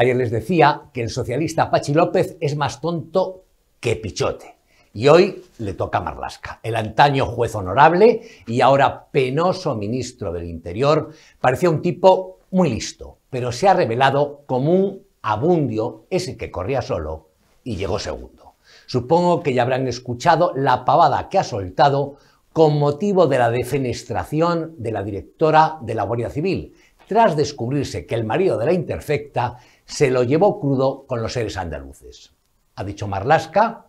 Ayer les decía que el socialista Pachi López es más tonto que Pichote. Y hoy le toca a Marlasca. El antaño juez honorable y ahora penoso ministro del Interior parecía un tipo muy listo, pero se ha revelado como un abundio ese que corría solo y llegó segundo. Supongo que ya habrán escuchado la pavada que ha soltado con motivo de la defenestración de la directora de la Guardia Civil, tras descubrirse que el marido de la imperfecta se lo llevó crudo con los seres andaluces. Ha dicho Marlasca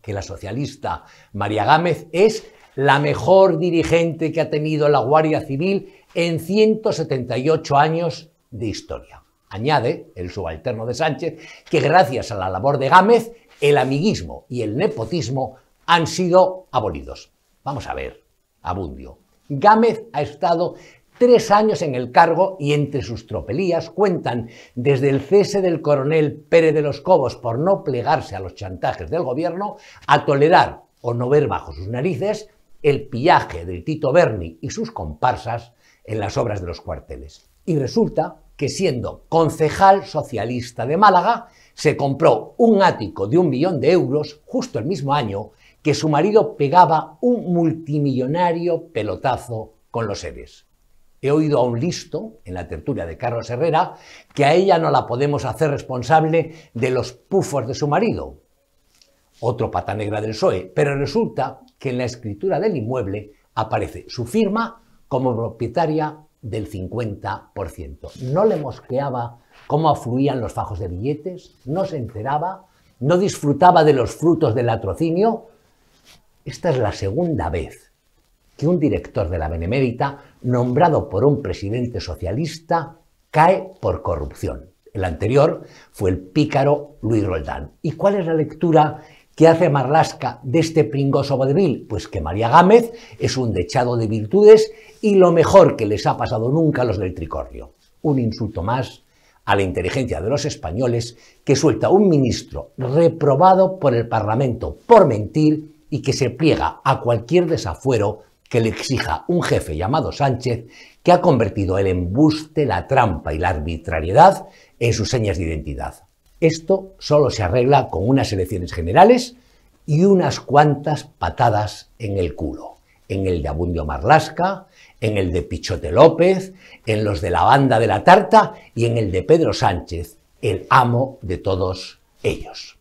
que la socialista María Gámez es la mejor dirigente que ha tenido la Guardia Civil en 178 años de historia. Añade el subalterno de Sánchez que gracias a la labor de Gámez, el amiguismo y el nepotismo han sido abolidos. Vamos a ver, Abundio. Gámez ha estado tres años en el cargo y entre sus tropelías cuentan desde el cese del coronel Pérez de los Cobos por no plegarse a los chantajes del gobierno a tolerar o no ver bajo sus narices el pillaje de Tito Berni y sus comparsas en las obras de los cuarteles. Y resulta que siendo concejal socialista de Málaga, se compró un ático de un millón de euros justo el mismo año que su marido pegaba un multimillonario pelotazo con los seres. He oído a un listo, en la tertulia de Carlos Herrera, que a ella no la podemos hacer responsable de los pufos de su marido, otro pata negra del PSOE, pero resulta que en la escritura del inmueble aparece su firma como propietaria del 50%. No le mosqueaba cómo afluían los fajos de billetes, no se enteraba, no disfrutaba de los frutos del latrocinio. Esta es la segunda vez que un director de la Benemérita, nombrado por un presidente socialista, cae por corrupción. El anterior fue el pícaro Luis Roldán. ¿Y cuál es la lectura que hace Marlasca de este pringoso vodevil? Pues que María Gámez es un dechado de virtudes y lo mejor que les ha pasado nunca a los del tricornio. Un insulto más a la inteligencia de los españoles que suelta un ministro reprobado por el Parlamento por mentir y que se pliega a cualquier desafuero que le exija un jefe llamado Sánchez que ha convertido el embuste, la trampa y la arbitrariedad en sus señas de identidad. Esto solo se arregla con unas elecciones generales y unas cuantas patadas en el culo. En el de Abundio Marlasca, en el de Pichote López, en los de la banda de la tarta y en el de Pedro Sánchez, el amo de todos ellos.